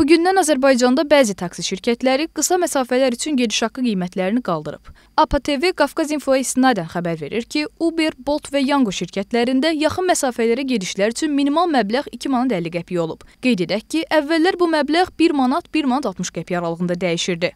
Bugündən Azərbaycanda bəzi taksi şirkətləri qısa məsafələr üçün gediş haqqı qiymətlərini qaldırıb. APA TV Qafqaz İnfoya istinadən xəbər verir ki, Uber, Bolt və Yango şirkətlərində yaxın məsafələrə gedişlər üçün minimal məbləğ 2 manat 50 qəpiyə olub. Qeyd edək ki, əvvəllər bu məbləğ 1 manat 1 manat 60 qəpiyə aralığında dəyişirdi.